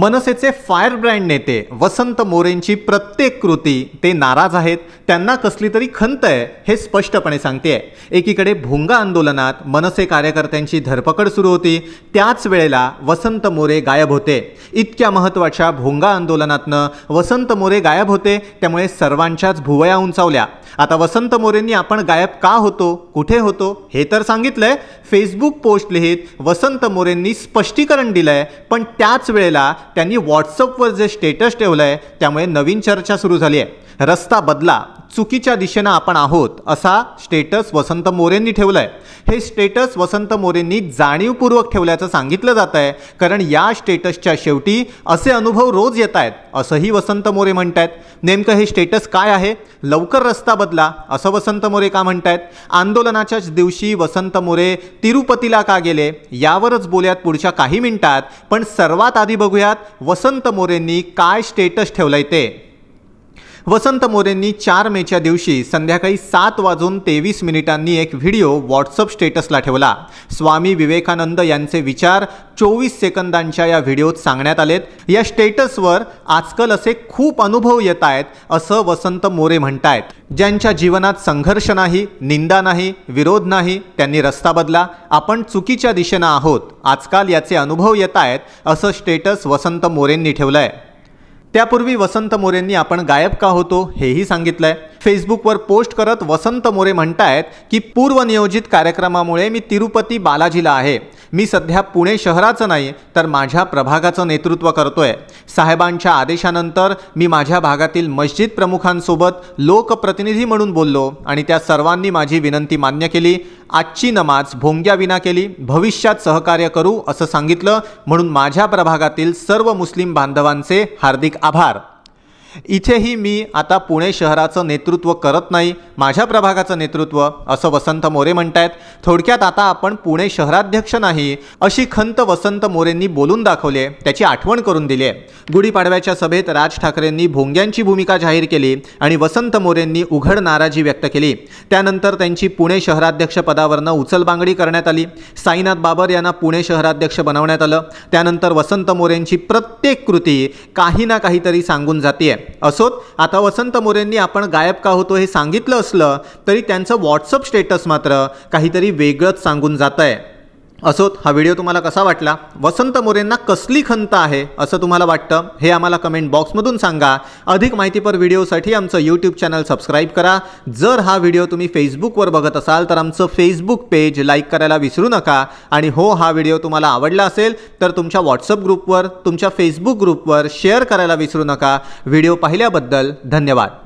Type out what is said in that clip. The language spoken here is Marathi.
मनसेचे फायर ब्रँड नेते वसंत मोरेंची प्रत्येक कृती ते नाराज आहेत त्यांना कसली तरी खंत आहे हे स्पष्टपणे सांगते आहे एकीकडे भोंगा आंदोलनात मनसे कार्यकर्त्यांची धरपकड सुरू होती त्याच वेळेला वसंत मोरे गायब होते इतक्या महत्त्वाच्या भोंगा आंदोलनातनं वसंत मोरे गायब होते त्यामुळे सर्वांच्याच भुवया उंचावल्या आता वसंत मोरेंनी आपण गायब का होतो कुठे होतो हे तर सांगितलंय फेसबुक पोस्ट लिहित वसंत मोरेंनी स्पष्टीकरण दिलंय पण त्याच वेळेला त्यांनी व्हॉट्सअपवर जे स्टेटस ठेवलं आहे त्यामुळे नवीन चर्चा सुरू झाली आहे रस्ता बदला चुकीच्या दिशेनं आपण आहोत असा स्टेटस वसंत मोरेंनी ठेवला आहे हे स्टेटस वसंत मोरेंनी जाणीवपूर्वक ठेवल्याचं सांगितलं जात आहे कारण या स्टेटसच्या शेवटी असे अनुभव रोज येत आहेत असंही वसंत मोरे म्हणत आहेत नेमकं हे स्टेटस काय आहे लवकर रस्ता बदला असं वसंत मोरे का म्हणत आहेत आंदोलनाच्याच दिवशी वसंत मोरे तिरुपतीला का गेले यावरच बोलूयात पुढच्या काही मिनिटात पण सर्वात आधी बघूयात वसंत मोरेंनी काय स्टेटस ठेवलंय ते वसंत मोरेंनी चार मेच्या दिवशी संध्याकाळी सात वाजून तेवीस मिनिटांनी एक व्हिडिओ व्हॉट्सअप स्टेटसला ठेवला स्वामी विवेकानंद यांचे विचार चोवीस सेकंदांच्या या व्हिडिओत सांगण्यात आलेत या स्टेटसवर आजकाल असे खूप अनुभव येत आहेत असं वसंत मोरे म्हणत आहेत ज्यांच्या जीवनात संघर्ष नाही निंदा नाही विरोध नाही त्यांनी रस्ता बदला आपण चुकीच्या दिशेनं आहोत आजकाल याचे अनुभव येत आहेत असं स्टेटस वसंत मोरेंनी ठेवलं आहे त्यापूर्वी वसंत मोरेंनी आपण गायब का होतो हेही सांगितलंय फेसबुकवर पोस्ट करत वसंत मोरे म्हणतायत की पूर्वनियोजित कार्यक्रमामुळे मी तिरुपती बालाजीला आहे मी सध्या पुणे शहराचं नाही तर माझ्या प्रभागाचं नेतृत्व करतोय साहेबांच्या आदेशानंतर मी माझ्या भागातील मस्जिद प्रमुखांसोबत लोकप्रतिनिधी म्हणून बोललो आणि त्या सर्वांनी माझी विनंती मान्य केली आजची नमाज भोंग्याविना केली भविष्यात सहकार्य करू असं सांगितलं म्हणून माझ्या प्रभागातील सर्व मुस्लिम बांधवांचे हार्दिक आभार इथेही मी आता पुणे शहराचं नेतृत्व करत नाही माझ्या प्रभागाचं नेतृत्व असं वसंत मोरे म्हणतायत थोडक्यात आता आपण पुणे शहराध्यक्ष नाही अशी खंत वसंत मोरेंनी बोलून दाखवले त्याची आठवण करून दिली आहे गुढीपाडव्याच्या सभेत राज ठाकरेंनी भोंग्यांची भूमिका जाहीर केली आणि वसंत मोरेंनी उघड नाराजी व्यक्त केली त्यानंतर त्यांची पुणे शहराध्यक्ष पदावरनं उचलबांगडी करण्यात आली साईनाथ बाबर यांना पुणे शहराध्यक्ष बनवण्यात आलं त्यानंतर वसंत मोरेंची प्रत्येक कृती काही ना काहीतरी सांगून जाते असोत आता वसंत मोरेंनी आपण गायब का होतो हे सांगितलं असलं तरी त्यांचं व्हॉट्सअप स्टेटस मात्र काहीतरी वेगळंच सांगून जात आहे असोत हा व्हिडिओ तुम्हाला कसा वाटला वसंत मोरेंना कसली खंत आहे असं तुम्हाला वाटतं हे आम्हाला कमेंट बॉक्समधून सांगा अधिक माहितीपर व्हिडिओसाठी आमचं यूट्यूब चॅनल सबस्क्राईब करा जर हा व्हिडिओ तुम्ही फेसबुकवर बघत असाल तर आमचं फेसबुक पेज लाईक करायला विसरू नका आणि हो हा व्हिडिओ तुम्हाला आवडला असेल तर तुमच्या व्हॉट्सअप ग्रुपवर तुमच्या फेसबुक ग्रुपवर शेअर करायला विसरू नका व्हिडिओ पाहिल्याबद्दल धन्यवाद